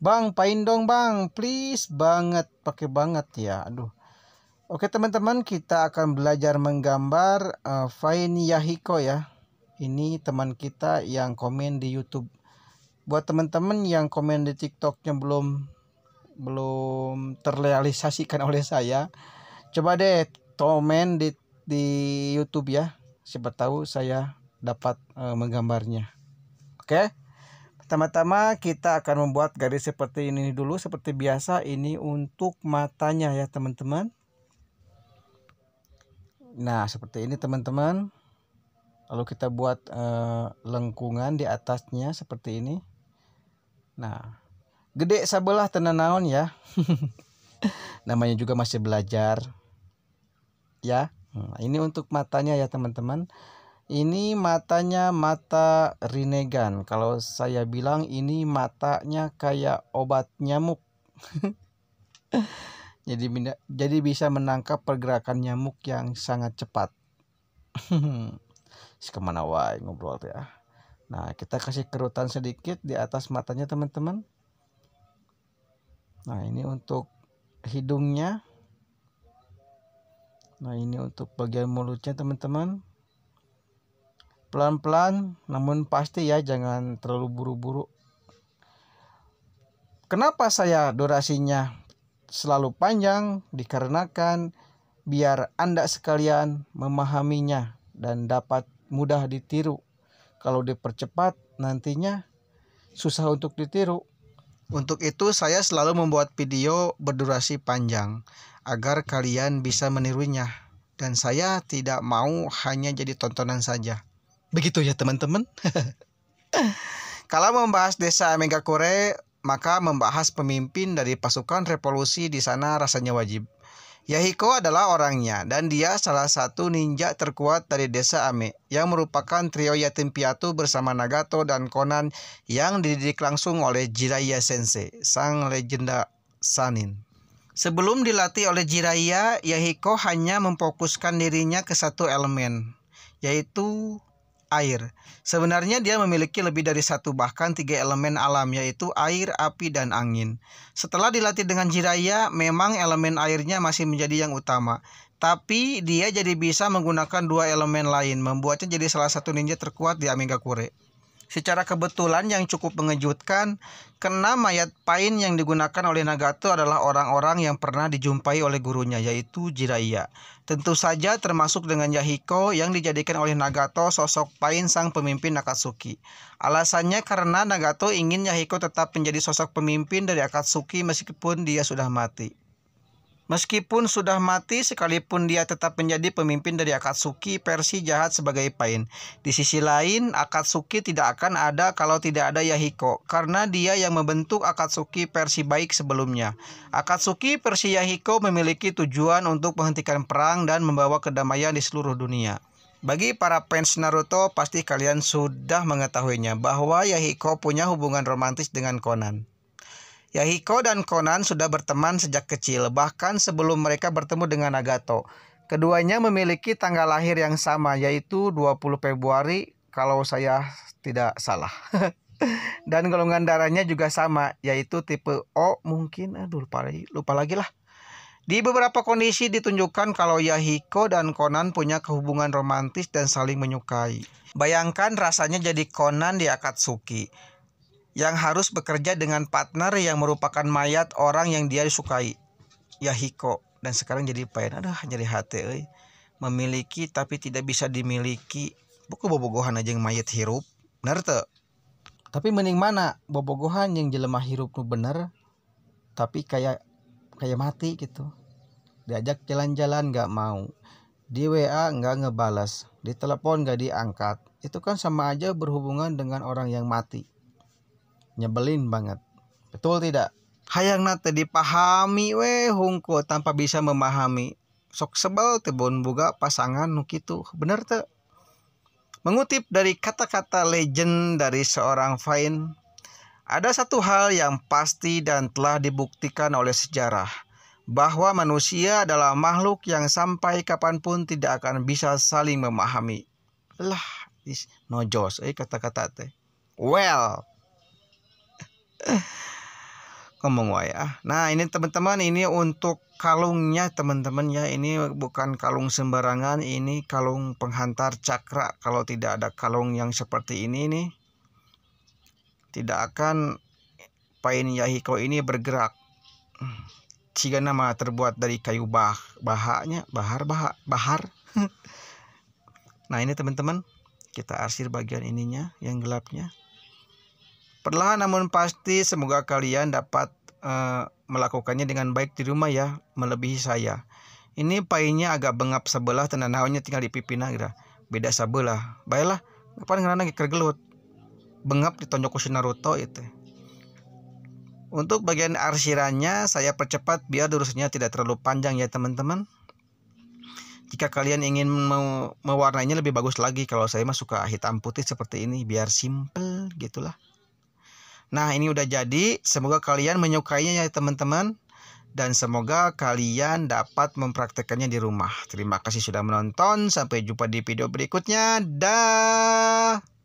Bang, pain dong bang, please banget, pakai banget ya, aduh. Oke teman-teman, kita akan belajar menggambar uh, eh, Fain Yahiko ya. Ini teman kita yang komen di YouTube. Buat teman-teman yang komen di TikToknya belum belum terrealisasikan oleh saya, coba deh komen di di YouTube ya. Siapa tahu saya dapat uh, menggambarnya. Oke. Okay? Pertama-tama kita akan membuat garis seperti ini dulu seperti biasa ini untuk matanya ya teman-teman. Nah seperti ini teman-teman. Lalu kita buat eh, lengkungan di atasnya seperti ini. Nah gede sebelah naon ya. Namanya juga masih belajar ya. Nah, ini untuk matanya ya teman-teman ini matanya mata Rinnegan kalau saya bilang ini matanya kayak obat nyamuk jadi jadi bisa menangkap pergerakan nyamuk yang sangat cepat kemana wae ngobrol ya nah kita kasih kerutan sedikit di atas matanya teman-teman nah ini untuk hidungnya nah ini untuk bagian mulutnya teman-teman pelan-pelan namun pasti ya jangan terlalu buru-buru kenapa saya durasinya selalu panjang dikarenakan biar Anda sekalian memahaminya dan dapat mudah ditiru kalau dipercepat nantinya susah untuk ditiru untuk itu saya selalu membuat video berdurasi panjang agar kalian bisa menirunya dan saya tidak mau hanya jadi tontonan saja Begitu ya teman-teman. Kalau membahas desa Megakure, maka membahas pemimpin dari pasukan revolusi di sana rasanya wajib. Yahiko adalah orangnya dan dia salah satu ninja terkuat dari desa Ame yang merupakan trio yatim piatu bersama Nagato dan Konan yang dididik langsung oleh Jiraiya Sensei, sang legenda Sanin. Sebelum dilatih oleh Jiraiya, Yahiko hanya memfokuskan dirinya ke satu elemen, yaitu air. Sebenarnya dia memiliki lebih dari satu bahkan tiga elemen alam yaitu air, api, dan angin. Setelah dilatih dengan jiraya, memang elemen airnya masih menjadi yang utama. Tapi dia jadi bisa menggunakan dua elemen lain, membuatnya jadi salah satu ninja terkuat di Amigakure. Secara kebetulan yang cukup mengejutkan, kena mayat Pain yang digunakan oleh Nagato adalah orang-orang yang pernah dijumpai oleh gurunya yaitu Jiraiya. Tentu saja termasuk dengan Yahiko yang dijadikan oleh Nagato sosok Pain sang pemimpin Akatsuki. Alasannya karena Nagato ingin Yahiko tetap menjadi sosok pemimpin dari Akatsuki meskipun dia sudah mati. Meskipun sudah mati, sekalipun dia tetap menjadi pemimpin dari Akatsuki versi jahat sebagai Pain. Di sisi lain, Akatsuki tidak akan ada kalau tidak ada Yahiko, karena dia yang membentuk Akatsuki versi baik sebelumnya. Akatsuki versi Yahiko memiliki tujuan untuk menghentikan perang dan membawa kedamaian di seluruh dunia. Bagi para fans Naruto, pasti kalian sudah mengetahuinya bahwa Yahiko punya hubungan romantis dengan Conan. Yahiko dan Conan sudah berteman sejak kecil, bahkan sebelum mereka bertemu dengan Nagato. Keduanya memiliki tanggal lahir yang sama, yaitu 20 Februari kalau saya tidak salah. dan golongan darahnya juga sama, yaitu tipe O mungkin, aduh lupa lupa lagi lah. Di beberapa kondisi ditunjukkan kalau Yahiko dan Conan punya kehubungan romantis dan saling menyukai. Bayangkan rasanya jadi Conan di Akatsuki yang harus bekerja dengan partner yang merupakan mayat orang yang dia sukai Yahiko dan sekarang jadi pain aduh jadi hati eh. memiliki tapi tidak bisa dimiliki buku bobogohan aja yang mayat hirup bener tuh tapi mending mana bobogohan yang jelema hirup nu bener tapi kayak kayak mati gitu diajak jalan-jalan nggak mau di WA nggak ngebalas di telepon nggak diangkat itu kan sama aja berhubungan dengan orang yang mati nyebelin banget betul tidak hayang nate dipahami we hungku tanpa bisa memahami sok sebel tebon buka pasangan nu kitu bener te mengutip dari kata-kata legend dari seorang Fine ada satu hal yang pasti dan telah dibuktikan oleh sejarah bahwa manusia adalah makhluk yang sampai kapanpun tidak akan bisa saling memahami. Lah, is no eh kata-kata teh. Well, ngomong wae ya. Nah, ini teman-teman ini untuk kalungnya teman-teman ya. Ini bukan kalung sembarangan, ini kalung penghantar cakra. Kalau tidak ada kalung yang seperti ini nih tidak akan pain yahiko ini bergerak. Jika nama terbuat dari kayu bah bahanya, bahar bah bahar. nah, ini teman-teman kita arsir bagian ininya yang gelapnya. Perlahan namun pasti semoga kalian dapat uh, melakukannya dengan baik di rumah ya, melebihi saya. Ini painnya agak bengap sebelah tenan naonnya tinggal di pipi gitu. Beda sebelah. Baiklah, kapan ngarana kergelut. Bengap ditonjok ku Naruto itu. Untuk bagian arsirannya saya percepat biar durasinya tidak terlalu panjang ya teman-teman. Jika kalian ingin mewarnainya lebih bagus lagi kalau saya mah suka hitam putih seperti ini biar simple gitulah. Nah, ini udah jadi. Semoga kalian menyukainya ya teman-teman dan semoga kalian dapat mempraktekannya di rumah. Terima kasih sudah menonton. Sampai jumpa di video berikutnya. Dah.